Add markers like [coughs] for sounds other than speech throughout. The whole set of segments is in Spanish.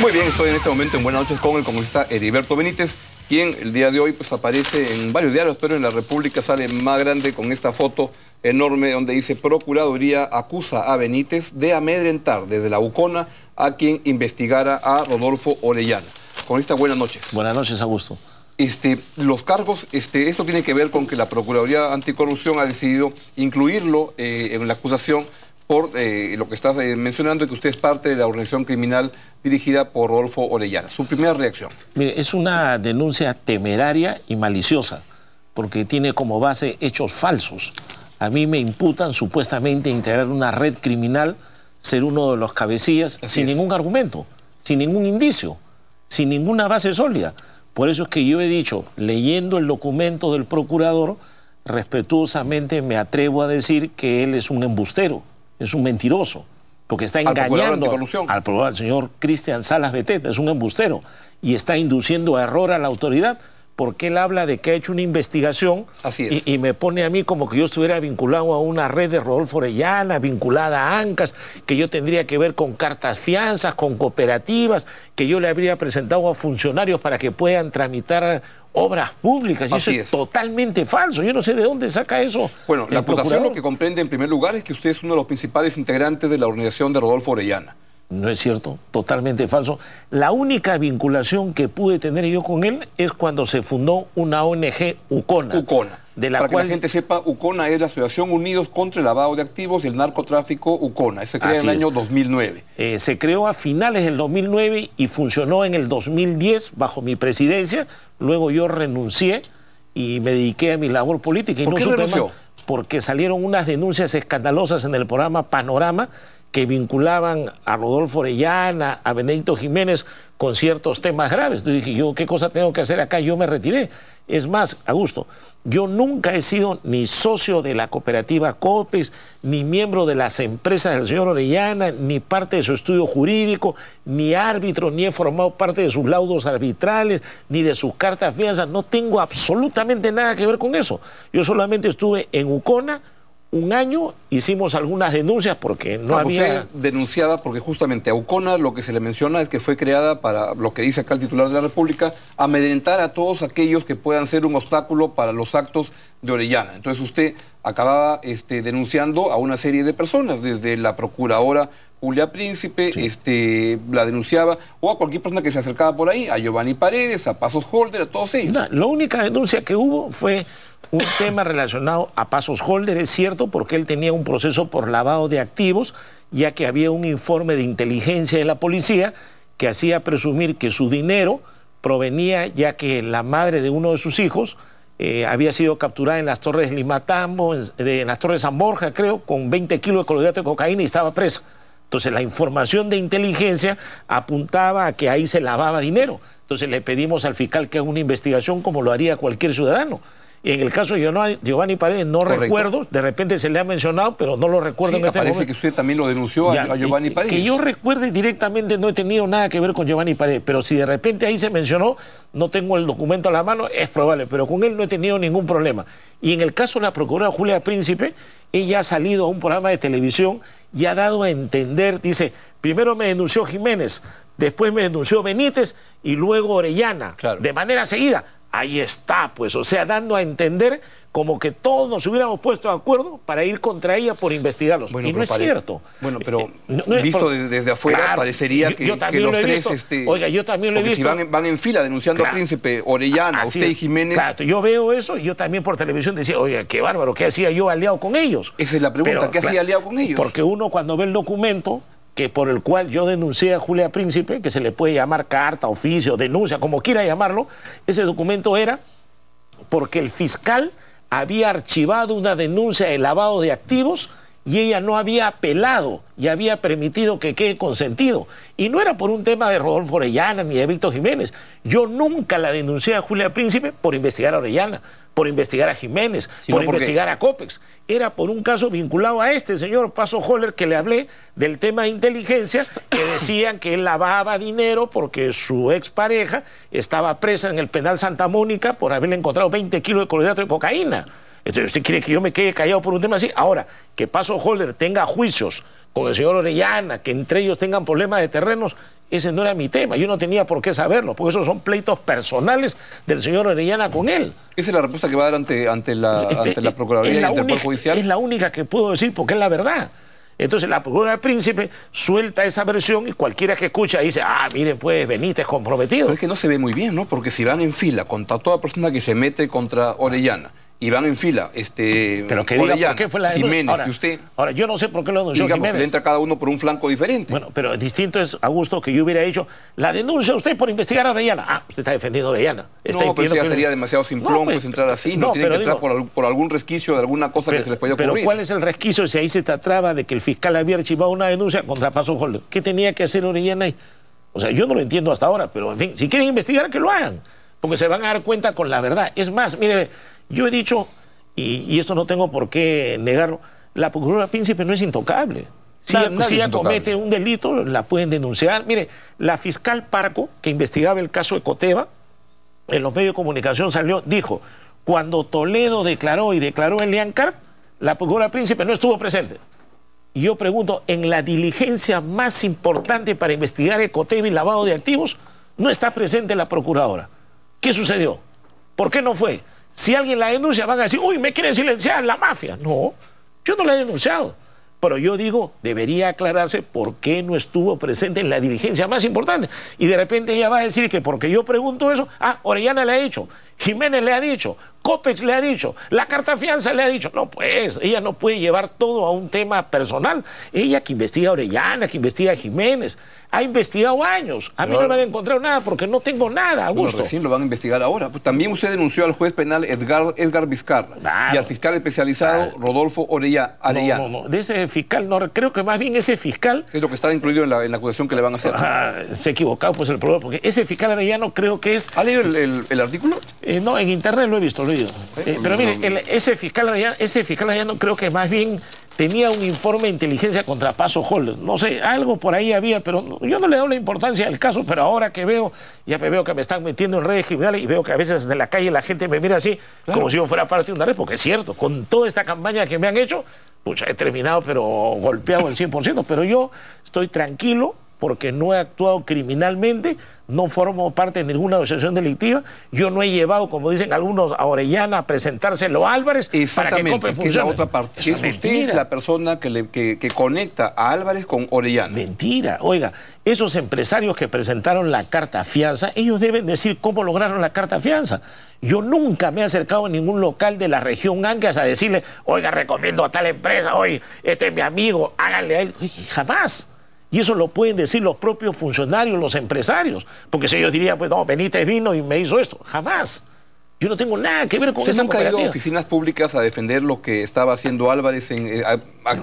Muy bien, estoy en este momento en Buenas noches con el congresista Heriberto Benítez, quien el día de hoy pues, aparece en varios diarios, pero en la República sale más grande con esta foto enorme donde dice Procuraduría acusa a Benítez de amedrentar desde la UCONA a quien investigara a Rodolfo Orellana. Con esta, buenas noches. Buenas noches, Augusto. Este, los cargos, este, esto tiene que ver con que la Procuraduría Anticorrupción ha decidido incluirlo eh, en la acusación por eh, lo que estás eh, mencionando, que usted es parte de la organización criminal dirigida por Rolfo Orellana. Su primera reacción. Mire, es una denuncia temeraria y maliciosa, porque tiene como base hechos falsos. A mí me imputan supuestamente integrar una red criminal, ser uno de los cabecillas, sin ningún argumento, sin ningún indicio, sin ninguna base sólida. Por eso es que yo he dicho, leyendo el documento del procurador, respetuosamente me atrevo a decir que él es un embustero, es un mentiroso porque está engañando al, al señor Cristian Salas Beteta, es un embustero, y está induciendo error a la autoridad porque él habla de que ha hecho una investigación Y, me pone a mí como que yo estuviera vinculado a una red de Rodolfo Orellana, vinculada a ANCAS, que yo tendría que ver con cartas fianzas, con cooperativas, que yo le habría presentado a funcionarios para que puedan tramitar obras públicas. Y eso es, totalmente falso. Yo no sé de dónde saca eso. Bueno, la acusación lo que comprende en primer lugar es que usted es uno de los principales integrantes de la organización de Rodolfo Orellana. No es cierto, totalmente falso. La única vinculación que pude tener yo con él es cuando se fundó una ONG Ucona. Ucona. Para que la gente sepa, Ucona es la Asociación Unidos contra el Lavado de Activos y el Narcotráfico Ucona. Se creó en el año 2009. Eh, se creó a finales del 2009 y funcionó en el 2010 bajo mi presidencia. Luego yo renuncié y me dediqué a mi labor política. Y ¿Por no qué renunció? porque salieron unas denuncias escandalosas en el programa Panorama que vinculaban a Rodolfo Orellana, a Benedicto Jiménez con ciertos temas graves. Yo dije, yo qué cosa tengo que hacer acá, yo me retiré. Es más, Augusto, yo nunca he sido ni socio de la cooperativa COPES, ni miembro de las empresas del señor Orellana, ni parte de su estudio jurídico, ni árbitro, ni he formado parte de sus laudos arbitrales, ni de sus cartas fianzas. No tengo absolutamente nada que ver con eso. Yo solamente estuve en Ucona un año hicimos algunas denuncias porque no había... Usted eh, denunciada porque justamente a Ucona lo que se le menciona es que fue creada para, lo que dice acá el titular de la República, amedrentar a todos aquellos que puedan ser un obstáculo para los actos de Orellana. Entonces usted acababa este, denunciando a una serie de personas, desde la procuradora Julia Príncipe, este, la denunciaba, o a cualquier persona que se acercaba por ahí, a Giovanni Paredes, a Pasos Holder, a todos ellos. la única denuncia que hubo fue un tema relacionado a Pasos Holder, es cierto, porque él tenía un proceso por lavado de activos, ya que había un informe de inteligencia de la policía que hacía presumir que su dinero provenía ya que la madre de uno de sus hijos eh, había sido capturada en las torres de Limatambo, en, las torres San Borja, creo, con 20 kilos de clorhidrato de cocaína y estaba presa. Entonces la información de inteligencia apuntaba a que ahí se lavaba dinero. Entonces le pedimos al fiscal que haga una investigación como lo haría cualquier ciudadano en el caso de Giovanni, Paredes, no recuerdo, de repente se le ha mencionado, pero no lo recuerdo en este parece momento. Parece que usted también lo denunció a Giovanni Paredes. Que yo recuerde directamente, no he tenido nada que ver con Giovanni Paredes, pero si de repente ahí se mencionó, no tengo el documento a la mano, es probable, pero con él no he tenido ningún problema. Y en el caso de la procuradora Julia Príncipe, ella ha salido a un programa de televisión y ha dado a entender, dice, primero me denunció Jiménez, después me denunció Benítez y luego Orellana, de manera seguida ahí está, pues, o sea, dando a entender como que todos nos hubiéramos puesto de acuerdo para ir contra ella por investigarlos. Bueno, y no es cierto. Bueno, pero eh, visto desde afuera parecería que, los tres... Este, oiga, yo también lo he visto. Si van, en fila denunciando al a Príncipe, Orellana, ah, usted y Jiménez... yo veo eso y yo también por televisión decía, oiga, qué bárbaro, ¿qué hacía yo aliado con ellos? Esa es la pregunta, ¿qué hacía aliado con ellos? Porque uno cuando ve el documento que por el cual yo denuncié a Julia Príncipe, que se le puede llamar carta, oficio, denuncia, como quiera llamarlo, ese documento era porque el fiscal había archivado una denuncia de lavado de activos y ella no había apelado y había permitido que quede consentido. Y no era por un tema de Rodolfo Orellana ni de Víctor Jiménez. Yo nunca la denuncié a Julia Príncipe por investigar a Orellana, por investigar a Jiménez, por investigar a Copex. Era por un caso vinculado a este señor Paso Holler que le hablé del tema de inteligencia, que [coughs] decían que él lavaba dinero porque su expareja estaba presa en el penal Santa Mónica por haberle encontrado 20 kilos de clorhidrato de cocaína. Entonces, ¿usted quiere que yo me quede callado por un tema así? Ahora, que Paso Holder tenga juicios con el señor Orellana, que entre ellos tengan problemas de terrenos, ese no era mi tema. Yo no tenía por qué saberlo, porque esos son pleitos personales del señor Orellana con él. Esa es la respuesta que va a dar ante, ante, la, la Procuraduría y ante el Poder Judicial. Es la única que puedo decir, porque es la verdad. Entonces la Procuraduría del Príncipe suelta esa versión y cualquiera que escucha dice, ah, miren, pues Benítez comprometido. es que no se ve muy bien, ¿no? Porque si van en fila contra toda persona que se mete contra Orellana y van en fila. Este, Pero que qué fue la Jiménez ahora, y usted. Ahora, yo no sé por qué lo denunció Jiménez. Le entra cada uno por un flanco diferente. Bueno, pero distinto es, Augusto, que yo hubiera hecho la denuncia usted por investigar a Orellana. Ah, usted está defendiendo a Orellana. no, pero pues sería demasiado simplón pues, pues, entrar así. Eh, no, tiene que entrar por, algún resquicio de alguna cosa que se les pueda ocurrir. Pero ¿cuál es el resquicio si ahí se trataba de que el fiscal había archivado una denuncia contra Paso Holder? ¿Qué tenía que hacer Orellana ahí? O sea, yo no lo entiendo hasta ahora, pero en fin, si quieren investigar, que lo hagan porque se van a dar cuenta con la verdad. Es más, mire, yo he dicho, y, esto no tengo por qué negarlo, la procuradora Príncipe no es intocable. Si, ella, comete un delito, la pueden denunciar. Mire, la fiscal Parco, que investigaba el caso de en los medios de comunicación salió, dijo, cuando Toledo declaró y declaró en Liancar, la procuradora Príncipe no estuvo presente. Y yo pregunto, en la diligencia más importante para investigar Ecoteva y lavado de activos, no está presente la Procuradora. ¿Qué sucedió? ¿Por qué no fue? Si alguien la denuncia, van a decir, uy, me quieren silenciar la mafia. No, yo no la he denunciado. Pero yo digo, debería aclararse por qué no estuvo presente en la diligencia más importante. Y de repente ella va a decir que porque yo pregunto eso, ah, Orellana le ha dicho, Jiménez le ha dicho, Copex le ha dicho, la carta fianza le ha dicho. No, pues, ella no puede llevar todo a un tema personal. Ella que investiga a Orellana, que investiga a Jiménez, ha investigado años. A mí no me han encontrado nada porque no tengo nada, Augusto. Bueno, recién lo van a investigar ahora. Pues también usted denunció al juez penal Edgar, Edgar Vizcarra y al fiscal especializado Rodolfo Orella, Arellano. No, de ese fiscal, no, creo que más bien ese fiscal... Es lo que está incluido en la, acusación que le van a hacer. Ah, se ha equivocado, pues el problema, porque ese fiscal Arellano creo que es... ¿Ha leído el, artículo? Eh, no, en internet lo he visto, lo he leído. Eh, eh, pero mire, ese fiscal Arellano, ese fiscal no creo que más bien tenía un informe de inteligencia contra Paso Holder, No sé, algo por ahí había, pero yo no le doy la importancia al caso, pero ahora que veo, ya me veo que me están metiendo en redes criminales y veo que a veces en la calle la gente me mira así, como si yo fuera parte de una red, porque es cierto, con toda esta campaña que me han hecho, pues he terminado, pero golpeado al 100%, pero yo estoy tranquilo, porque no he actuado criminalmente, no formo parte de ninguna asociación delictiva, yo no he llevado, como dicen algunos, a Orellana a presentárselo a Álvarez Exactamente, para que, es la otra parte. Es usted la persona que, le, conecta a Álvarez con Orellana. Mentira, oiga, esos empresarios que presentaron la carta fianza, ellos deben decir cómo lograron la carta fianza. Yo nunca me he acercado a ningún local de la región Angas a decirle, oiga, recomiendo a tal empresa, oye, este es mi amigo, háganle a jamás. Y eso lo pueden decir los propios funcionarios, los empresarios, porque si ellos dirían, pues no, Benítez vino y me hizo esto. Jamás. Yo no tengo nada que ver con ¿Se han ido oficinas públicas a defender lo que estaba haciendo Álvarez en eh,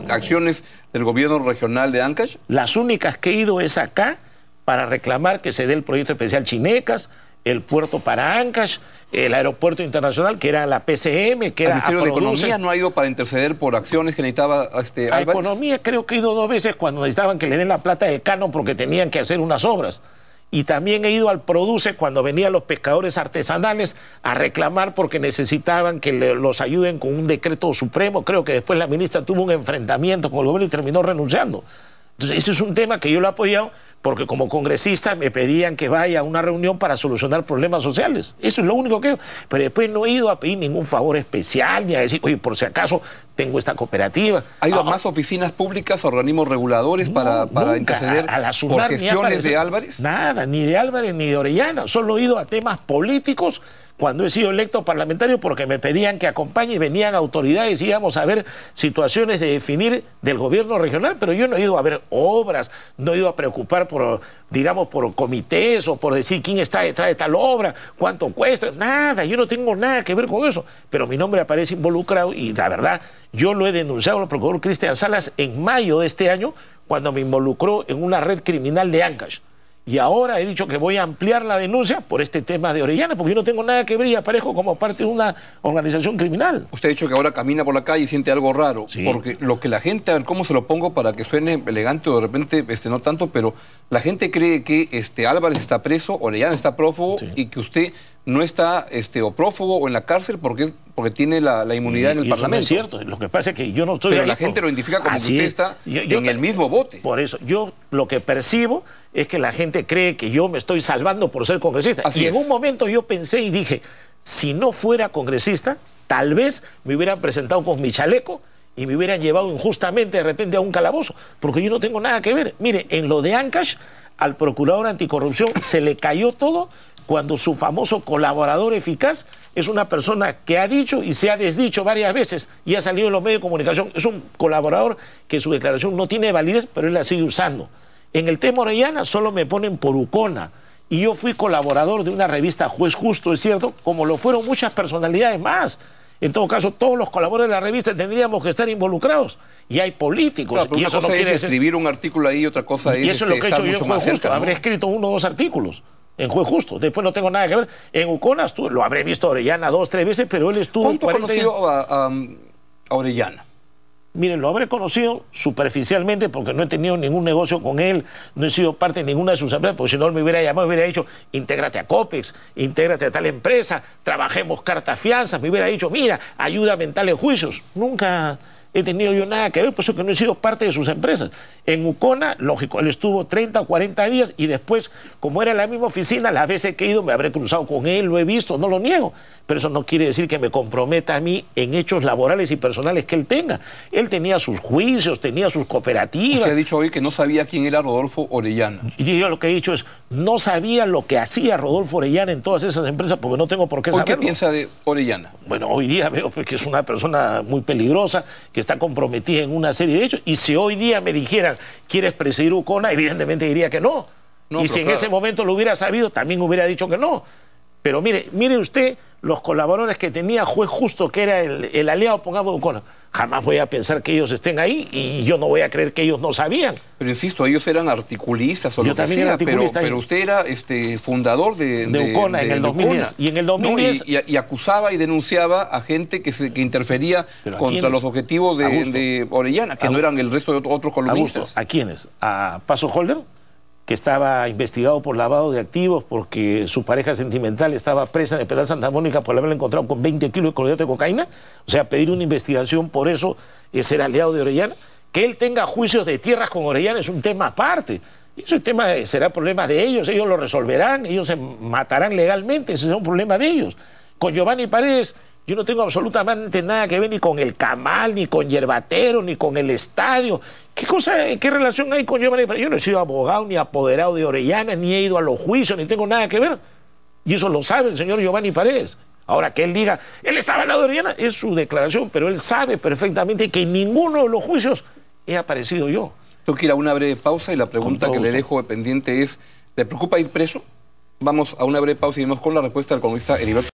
acciones del gobierno regional de Ancash? Las únicas que he ido es acá para reclamar que se dé el proyecto especial Chinecas, el puerto para Ancash, el aeropuerto internacional, que era la PCM, que el era... El Ministerio de Economía no ha ido para interceder por acciones que necesitaba este, Álvarez. A Economía creo que ha ido dos veces cuando necesitaban que le den la plata del canon porque tenían que hacer unas obras. Y también he ido al Produce cuando venían los pescadores artesanales a reclamar porque necesitaban que los ayuden con un decreto supremo. Creo que después la ministra tuvo un enfrentamiento con el gobierno y terminó renunciando. Entonces, ese es un tema que yo lo he apoyado porque como congresista me pedían que vaya a una reunión para solucionar problemas sociales. Eso es lo único que... Pero después no he ido a pedir ningún favor especial, ni a decir, oye, por si acaso tengo esta cooperativa. ¿Hay ah, más ah. oficinas públicas, organismos reguladores para, interceder a, por gestiones de Álvarez? Nada, ni de Álvarez ni de Orellana. Solo he ido a temas políticos cuando he sido electo parlamentario porque me pedían que acompañe y venían autoridades y íbamos a ver situaciones de definir del gobierno regional, pero yo no he ido a ver obras, no he ido a preocupar por, digamos, por comités o por decir quién está detrás de tal obra, cuánto cuesta, nada, yo no tengo nada que ver con eso, pero mi nombre aparece involucrado y la verdad yo lo he denunciado al procurador Cristian Salas en mayo de este año, cuando me involucró en una red criminal de Ancash. Y ahora he dicho que voy a ampliar la denuncia por este tema de Orellana, porque yo no tengo nada que ver y como parte de una organización criminal. Usted ha dicho que ahora camina por la calle y siente algo raro, porque lo que la gente, a ver cómo se lo pongo para que suene elegante o de repente este, no tanto, pero la gente cree que este, Álvarez está preso, Orellana está prófugo y que usted no está este, o prófugo o en la cárcel porque, porque tiene la, inmunidad en el Parlamento. es cierto. Lo que pasa es que yo no estoy. Pero la gente lo identifica como congresista... que está en el mismo bote. Por eso, yo lo que percibo es que la gente cree que yo me estoy salvando por ser congresista. y en un momento yo pensé y dije: si no fuera congresista, tal vez me hubieran presentado con mi chaleco y me hubieran llevado injustamente de repente a un calabozo, porque yo no tengo nada que ver. Mire, en lo de Ancash, al procurador anticorrupción se le cayó todo cuando su famoso colaborador eficaz es una persona que ha dicho y se ha desdicho varias veces y ha salido en los medios de comunicación. Es un colaborador que su declaración no tiene validez, pero él la sigue usando. En el tema Orellana solo me ponen por Ucona y yo fui colaborador de una revista Juez Justo, es cierto, como lo fueron muchas personalidades más. En todo caso, todos los colaboradores de la revista tendríamos que estar involucrados. Y hay políticos. y eso no es escribir un artículo ahí y otra cosa ahí Y eso es lo este, que he hecho yo, justo. Cerca, Habré escrito uno o dos artículos en Juez Justo. Después no tengo nada que ver. En Uconas lo habré visto a Orellana dos, tres veces, pero él estuvo... ¿Cuánto 40 conoció a, um, a, Orellana? Miren, lo habré conocido superficialmente porque no he tenido ningún negocio con él, no he sido parte de ninguna de sus empresas, porque si no él me hubiera llamado, me hubiera dicho, intégrate a COPEX, intégrate a tal empresa, trabajemos cartas fianzas, me hubiera dicho, mira, ayuda mental en juicios. Nunca, he tenido yo nada que ver, por eso que no he sido parte de sus empresas. En Ucona, lógico, él estuvo 30 o 40 días y después, como era la misma oficina, las veces que he ido me habré cruzado con él, lo he visto, no lo niego, pero eso no quiere decir que me comprometa a mí en hechos laborales y personales que él tenga. Él tenía sus juicios, tenía sus cooperativas. Se ha dicho hoy que no sabía quién era Rodolfo Orellana. Y yo lo que he dicho es, no sabía lo que hacía Rodolfo Orellana en todas esas empresas porque no tengo por qué saberlo. ¿Qué piensa de Orellana? Bueno, hoy día veo pues, que es una persona muy peligrosa, que está comprometida en una serie de hechos. Y si hoy día me dijeran, ¿quieres presidir UCONA? Evidentemente diría que no. y si en ese momento lo hubiera sabido, también hubiera dicho que no. Pero mire, mire usted los colaboradores que tenía Juez Justo, que era el, el aliado, pongamos Ucona. Jamás voy a pensar que ellos estén ahí y yo no voy a creer que ellos no sabían. Pero insisto, ellos eran articulistas o lo también que sea, pero, usted era este, fundador de... Ucona, en el Y en el y, acusaba y denunciaba a gente que, se, interfería contra los objetivos de, Orellana, que no eran el resto de otros columnistas. ¿A quiénes? ¿A Paso Holder? que estaba investigado por lavado de activos porque su pareja sentimental estaba presa en Esperanza Santa Mónica por haberla encontrado con 20 kilos de cocaína. O sea, pedir una investigación por eso es ser aliado de Orellana. Que él tenga juicios de tierras con Orellana es un tema aparte. Eso es tema, será problema de ellos, ellos lo resolverán, ellos se matarán legalmente, ese es un problema de ellos. Con Giovanni Paredes yo no tengo absolutamente nada que ver ni con el Camal, ni con Yerbatero, ni con el estadio. ¿Qué cosa, qué relación hay con Giovanni Yo no he sido abogado, ni apoderado de Orellana, ni he ido a los juicios, ni tengo nada que ver. Y eso lo sabe el señor Giovanni Paredes. Ahora que él diga, él estaba al lado de Orellana, es su declaración, pero él sabe perfectamente que en ninguno de los juicios he aparecido yo. Tengo que ir a una breve pausa y la pregunta que le dejo pendiente es, ¿le preocupa ir preso? Vamos a una breve pausa y vamos con la respuesta del congresista Heriberto.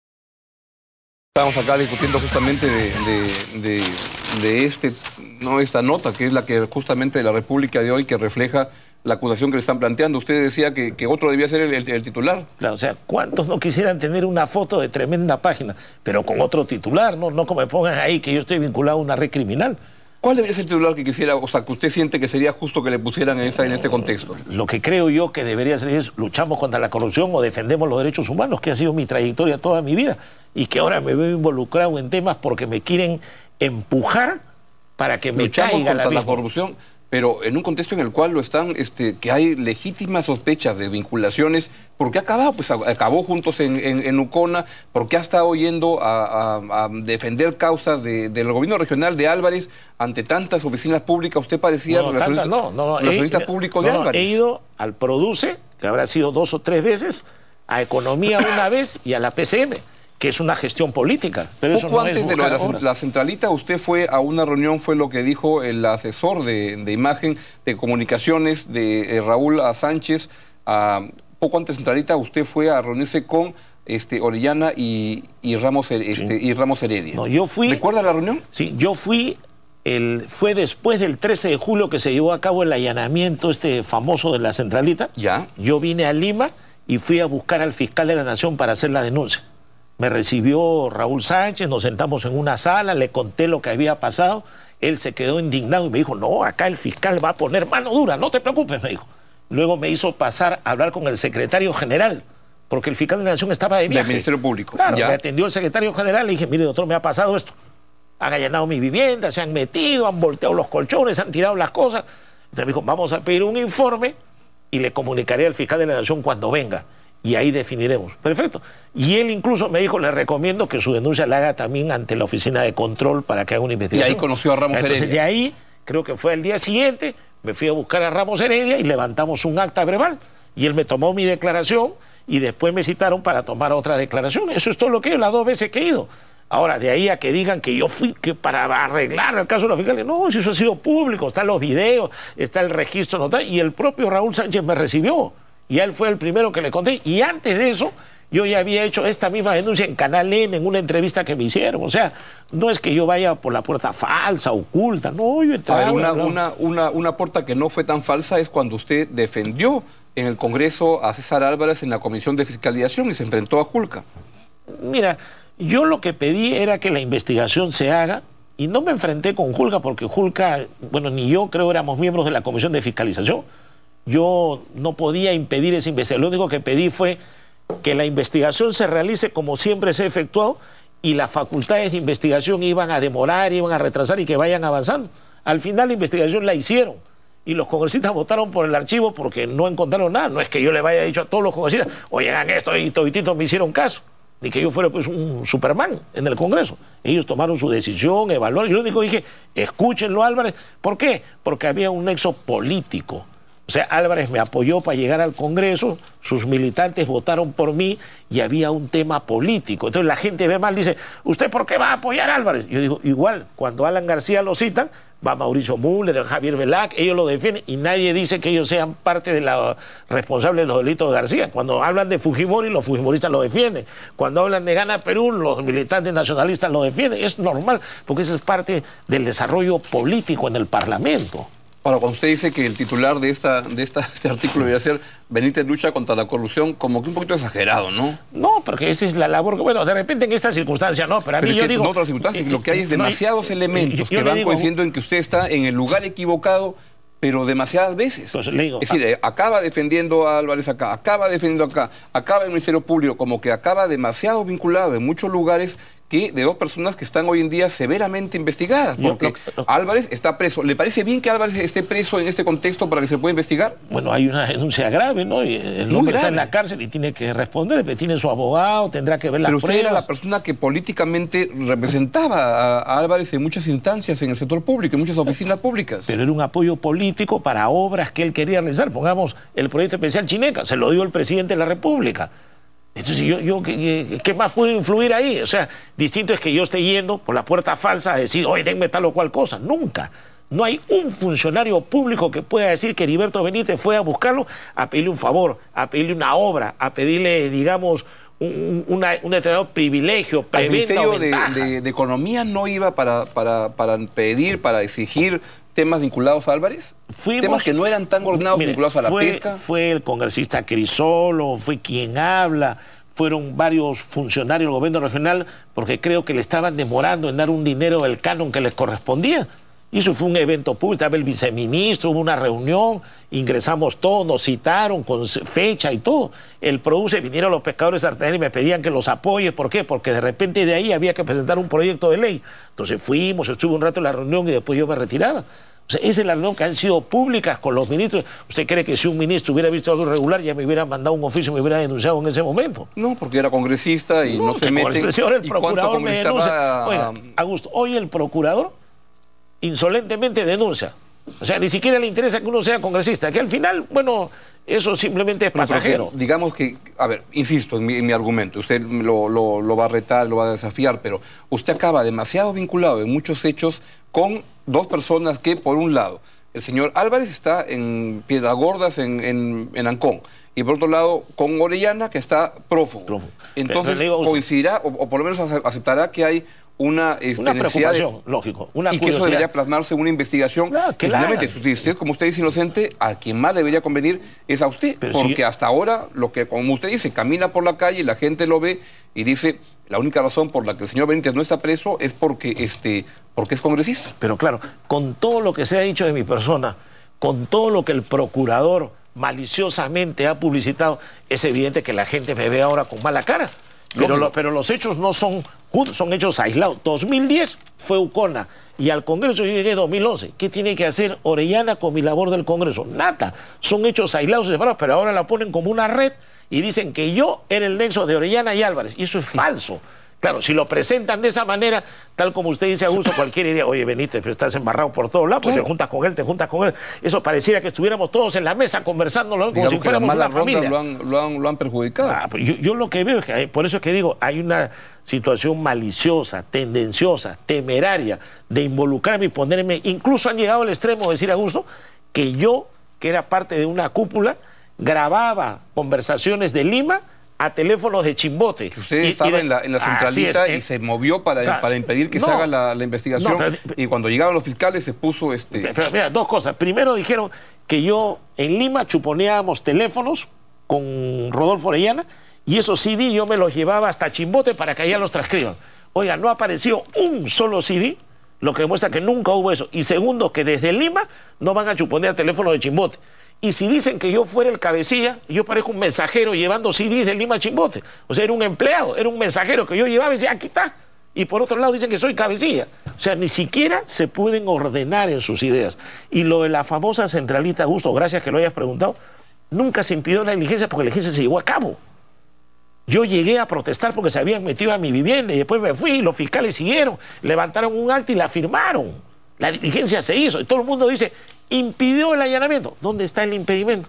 Estamos acá discutiendo justamente de, este, no, esta nota, que es la que justamente de la República de hoy, que refleja la acusación que le están planteando. Usted decía que, otro debía ser el, titular. Claro, o sea, ¿cuántos no quisieran tener una foto de tremenda página, pero con otro titular? No, no como me pongan ahí que yo estoy vinculado a una red criminal. ¿Cuál debería ser el titular que quisiera, o sea, que usted siente que sería justo que le pusieran en, este contexto? Lo que creo yo que debería ser es luchamos contra la corrupción o defendemos los derechos humanos, que ha sido mi trayectoria toda mi vida, y que ahora me veo involucrado en temas porque me quieren empujar para que me luchamos contra la corrupción pero en un contexto en el cual lo están, este, que hay legítimas sospechas de vinculaciones, porque ha acabado, pues acabó juntos en, en, ¿por Ucona, porque ha estado yendo a, defender causas del gobierno regional de Álvarez ante tantas oficinas públicas, usted parecía no, relacionista, no, no, público de Álvarez. He ido al Produce, que habrá sido dos o tres veces, a Economía una vez y a la PCM que es una gestión política. Pero Poco antes de, de la, centralita, usted fue a una reunión, fue lo que dijo el asesor de, imagen de comunicaciones de eh, Raúl a Sánchez. Ah, poco antes de centralita, usted fue a reunirse con este, Orellana y, este, Ramos, Heredia. ¿Recuerda la reunión? Sí, yo fui. fue después del 13 de julio que se llevó a cabo el allanamiento este famoso de la centralita. Ya. Yo vine a Lima y fui a buscar al fiscal de la Nación para hacer la denuncia. Me recibió Raúl Sánchez, nos sentamos en una sala, le conté lo que había pasado, él se quedó indignado y me dijo, no, acá el fiscal va a poner mano dura, no te preocupes, me dijo. Luego me hizo pasar a hablar con el secretario general, porque el fiscal de la Nación estaba de viaje. Del Ministerio Público. Claro, me atendió el secretario general, y le dije, mire, doctor, me ha pasado esto. Han allanado mi vivienda, se han metido, han volteado los colchones, han tirado las cosas. Entonces me dijo, vamos a pedir un informe y le comunicaré al fiscal de la Nación cuando venga y ahí definiremos. Perfecto. Y él incluso me dijo, le recomiendo que su denuncia la haga también ante la oficina de control para que haga una investigación. Y ahí conoció a Ramos Entonces, Heredia. de ahí, creo que fue el día siguiente, me fui a buscar a Ramos Heredia y levantamos un acta verbal Y él me tomó mi declaración y después me citaron para tomar otra declaración. Eso es todo lo que yo las dos veces que he ido. Ahora, de ahí a que digan que yo fui que para arreglar el caso de los fiscales, no, eso ha sido público, están los videos, está el registro y el propio Raúl Sánchez me recibió y él fue el primero que le conté. Y antes de eso, yo ya había hecho esta misma denuncia en Canal N, en una entrevista que me hicieron. O sea, no es que yo vaya por la puerta falsa, oculta, no, yo entré. A una, puerta que no fue tan falsa es cuando usted defendió en el Congreso a César Álvarez en la Comisión de Fiscalización y se enfrentó a Julca. Mira, yo lo que pedí era que la investigación se haga y no me enfrenté con Julca porque Julca, bueno, ni yo creo éramos miembros de la Comisión de Fiscalización. Yo no podía impedir esa investigación. Lo único que pedí fue que la investigación se realice como siempre se ha efectuado y las facultades de investigación iban a demorar, iban a retrasar y que vayan avanzando. Al final la investigación la hicieron y los congresistas votaron por el archivo porque no encontraron nada. No es que yo le a dicho a todos los congresistas, oigan esto y todititos me hicieron caso, ni que yo fuera pues un Superman en el Congreso. Ellos tomaron su decisión, evaluaron. Yo lo único dije, escúchenlo Álvarez. ¿Por qué? Porque había un nexo político o sea, Álvarez me apoyó para llegar al Congreso, sus militantes votaron por mí y había un tema político. Entonces la gente ve mal, dice, ¿usted por qué va a apoyar a Álvarez? Yo digo, igual, cuando Alan García lo cita, va Mauricio Müller, Javier Velac, ellos lo defienden y nadie dice que ellos sean parte de la responsable de los delitos de García. Cuando hablan de Fujimori, los fujimoristas lo defienden. Cuando hablan de Gana Perú, los militantes nacionalistas lo defienden. Es normal, porque eso es parte del desarrollo político en el Parlamento. Ahora, cuando usted dice que el titular de, esta, de este artículo debe ser Benítez lucha contra la corrupción, como que un poquito exagerado, ¿no? No, porque esa es la labor. que... Bueno, de repente en esta circunstancia no, pero a mí yo digo. En otras circunstancias, eh, lo que hay es eh, demasiados eh, elementos que van coincidiendo en que usted está en el lugar equivocado pero demasiadas veces. Pues es decir, ah. acaba defendiendo a Álvarez acá, acaba defendiendo acá, acaba el Ministerio Público, como que acaba demasiado vinculado en muchos lugares de dos personas que están hoy en día severamente investigadas, porque Álvarez está preso. ¿Le parece bien que Álvarez esté preso en este contexto para que se pueda investigar? Bueno, hay una denuncia grave, ¿no? el hombre está en la cárcel y tiene que responder, pues, tiene su abogado, tendrá que ver la Pero usted era la persona que políticamente representaba a Álvarez en muchas instancias en el sector público, en muchas oficinas públicas. Pero era un apoyo político para obras que él quería realizar. Pongamos el proyecto especial Chineca, se lo dio el presidente de la República. Entonces, yo, yo ¿qué, más puede influir ahí? O sea, distinto es que yo esté yendo por la puerta falsa a decir, oye, denme tal o cual cosa. Nunca. No hay un funcionario público que pueda decir que Heriberto Benítez fue a buscarlo a pedirle un favor, a pedirle una obra, a pedirle, digamos, un, un determinado privilegio. El Ministerio de, de, Economía no iba para, para, para pedir, para exigir temas vinculados a Álvarez? temas que no eran tan vinculados a la pesca. Fue el congresista Crisolo, fue quien habla, fueron varios funcionarios del gobierno regional, porque creo que le estaban demorando en dar un dinero del canon que les correspondía. Y Eso fue un evento público, estaba el viceministro, hubo una reunión, ingresamos todos, nos citaron con fecha y todo. El produce, vinieron los pescadores artesanales y me pedían que los apoye. ¿Por qué? Porque de repente de ahí había que presentar un proyecto de ley. Entonces fuimos, estuve un rato en la reunión y después yo me retiraba. O sea, esa es la reunión que han sido públicas con los ministros. ¿Usted cree que si un ministro hubiera visto algo irregular ya me hubiera mandado un oficio y me hubiera denunciado en ese momento? No, porque era congresista y no, se mete. El procurador me denuncia. Oiga, hoy el procurador insolentemente denuncia. O sea, ni siquiera le interesa que uno sea congresista, que al final, bueno, eso simplemente es pasajero. digamos que, a ver, insisto en mi, argumento, usted lo, va a retar, lo va a desafiar, pero usted acaba demasiado vinculado en muchos hechos con dos personas que, por un lado, el señor Álvarez está en Piedagordas, en, en, Ancón, y por otro lado, con Orellana, que está prófugo. Entonces, coincidirá, o por lo menos aceptará que hay una, este, una preocupación, lógico. y que eso debería plasmarse en una investigación. Ah, claro, que usted, como usted dice, inocente, a quien más debería convenir es a usted. porque hasta ahora, lo que, como usted dice, camina por la calle y la gente lo ve y dice, la única razón por la que el señor Benítez no está preso es porque, este, porque es congresista. Pero claro, con todo lo que se ha dicho de mi persona, con todo lo que el procurador maliciosamente ha publicitado, es evidente que la gente me ve ahora con mala cara. Pero, pero los hechos no son son hechos aislados. 2010 fue Ucona y al Congreso yo llegué 2011. ¿Qué tiene que hacer Orellana con mi labor del Congreso? Nada. Son hechos aislados separados, pero ahora la ponen como una red y dicen que yo era el nexo de Orellana y Álvarez. Y eso es falso. Claro, si lo presentan de esa manera, tal como usted dice a gusto, [laughs] cualquiera diría, oye Benítez, estás embarrado por todos lados, pues te juntas con él, te juntas con él. Eso pareciera que estuviéramos todos en la mesa conversando como si fuéramos que Lo han, perjudicado. Ah, pues yo, yo, lo que veo es que, por eso es que digo, hay una situación maliciosa, tendenciosa, temeraria de involucrarme y ponerme, incluso han llegado al extremo de decir a gusto que yo, que era parte de una cúpula, grababa conversaciones de Lima a teléfonos de chimbote. usted estaba en, la, centralita y eh. se movió para, impedir que se haga la, investigación. y cuando llegaron los fiscales se puso este. Pero mira, dos cosas. Primero dijeron que yo en Lima chuponeábamos teléfonos con Rodolfo Orellana y esos CD yo me los llevaba hasta Chimbote para que allá los transcriban. Oiga, no apareció un solo CD, lo que demuestra que nunca hubo eso. Y segundo, que desde Lima no van a chuponear teléfonos de Chimbote. Y si dicen que yo fuera el cabecilla, yo parezco un mensajero llevando CDs de Lima Chimbote. O sea, era un empleado, era un mensajero que yo llevaba y decía, aquí está. Y por otro lado dicen que soy cabecilla. O sea, ni siquiera se pueden ordenar en sus ideas. Y lo de la famosa centralita, justo, gracias que lo hayas preguntado, nunca se impidió la diligencia porque la diligencia se llevó a cabo. Yo llegué a protestar porque se habían metido a mi vivienda y después me fui los fiscales siguieron, levantaron un acto y la firmaron. La diligencia se hizo y todo el mundo dice, impidió el allanamiento. ¿Dónde está el impedimento?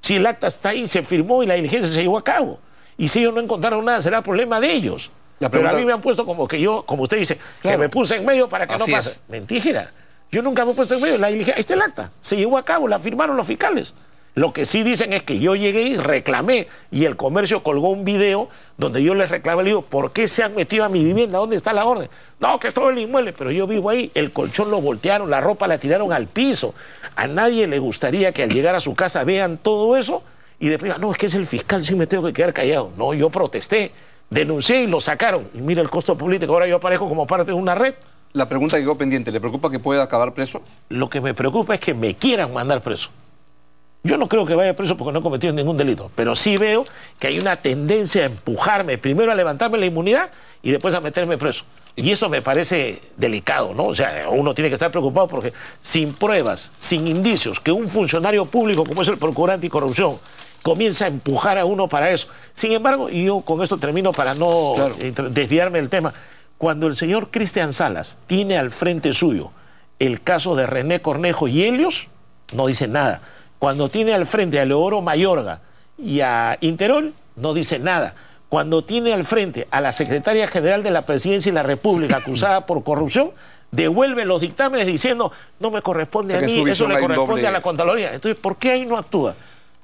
Si el acta está ahí, se firmó y la diligencia se llevó a cabo. Y si ellos no encontraron nada, será problema de ellos. Pero a mí me han puesto como que yo, como usted dice, que me puse en medio para que no pase. Mentira. Yo nunca me he puesto en medio. La diligencia, este está el acta. Se llevó a cabo, la firmaron los fiscales. Lo que sí dicen es que yo llegué y reclamé y el comercio colgó un video donde yo les reclamé, le digo, ¿por qué se han metido a mi vivienda? ¿Dónde está la orden? No, que es todo el inmueble, pero yo vivo ahí, el colchón lo voltearon, la ropa la tiraron al piso. A nadie le gustaría que al llegar a su casa vean todo eso y después, no, es que es el fiscal, sí me tengo que quedar callado. No, yo protesté, denuncié y lo sacaron. Y mira el costo político, ahora yo aparezco como parte de una red. La pregunta que quedó pendiente, ¿le preocupa que pueda acabar preso? Lo que me preocupa es que me quieran mandar preso. Yo no creo que vaya preso porque no he cometido ningún delito, pero sí veo que hay una tendencia a empujarme, primero a levantarme la inmunidad y después a meterme preso. Y eso me parece delicado, ¿no? O sea, uno tiene que estar preocupado porque sin pruebas, sin indicios, que un funcionario público como es el Procurador Anticorrupción comienza a empujar a uno para eso. Sin embargo, y yo con esto termino para no eh, desviarme del tema, cuando el señor Cristian Salas tiene al frente suyo el caso de René Cornejo y Helios, no dice nada. Cuando tiene al frente a Leoro Mayorga y a Interol, no dice nada. Cuando tiene al frente a la secretaria general de la Presidencia y la República [coughs] acusada por corrupción, devuelve los dictámenes diciendo, no me corresponde a mí, eso le corresponde a la Contraloría. Entonces, ¿por qué ahí no actúa?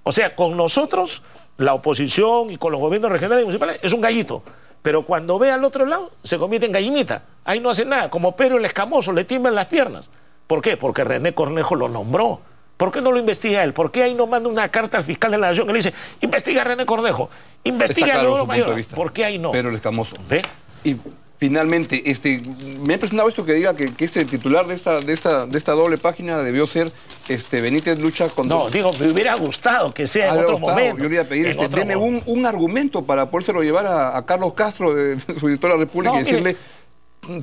O sea, con nosotros, la oposición y con los gobiernos regionales y municipales, es un gallito. Pero cuando ve al otro lado, se convierte en gallinita. Ahí no hace nada. Como Pedro el Escamoso, le tiemblan las piernas. ¿Por qué? Porque René Cornejo lo nombró. ¿Por qué no lo investiga él? ¿Por qué ahí no manda una carta al fiscal de la Nación que le dice, investiga a René Cordejo, investiga a Mayor? ¿Por qué ahí no? Pero el escamoso. ¿Ve? Y finalmente, este, me ha impresionado esto que diga que, este titular de esta, de, esta, de esta doble página debió ser este, Benítez Lucha contra... No, digo, me hubiera gustado que sea en ah, otro momento. Yo le iba a pedir, este, deme un, argumento para podérselo llevar a, Carlos Castro, de, [laughs] su la República, y decirle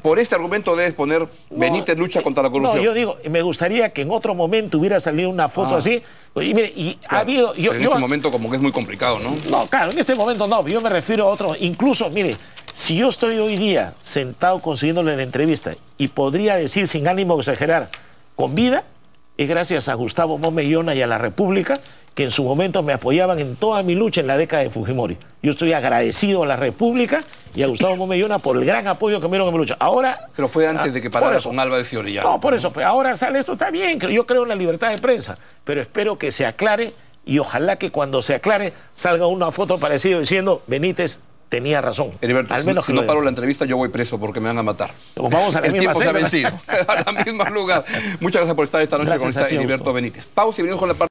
por este argumento debes poner Benítez lucha eh, contra la corrupción. No, yo digo, me gustaría que en otro momento hubiera salido una foto ah. así. Y ha habido. en este momento, como que es muy complicado, ¿no? No, claro, en este momento no. Yo me refiero a otro. Incluso, mire, si yo estoy hoy día sentado consiguiéndole la entrevista y podría decir sin ánimo exagerar, con vida, es gracias a Gustavo Momellona y a la República, que en su momento me apoyaban en toda mi lucha en la década de Fujimori. Yo estoy agradecido a la República y a Gustavo Momellona por el gran apoyo que me dieron en mi lucha. Ahora... Pero fue antes de que ah, parara son con Álvarez y No, por eso. Pues, ahora sale esto, está bien, yo creo en la libertad de prensa, pero espero que se aclare y ojalá que cuando se aclare salga una foto parecida diciendo Benítez tenía razón. al menos si, no paro la entrevista, yo voy preso porque me van a matar. Pues vamos a la El tiempo se ha vencido. [laughs] a la misma lugar. Muchas gracias por estar esta noche con esta Heriberto Benítez. Pausa y venimos con la parte.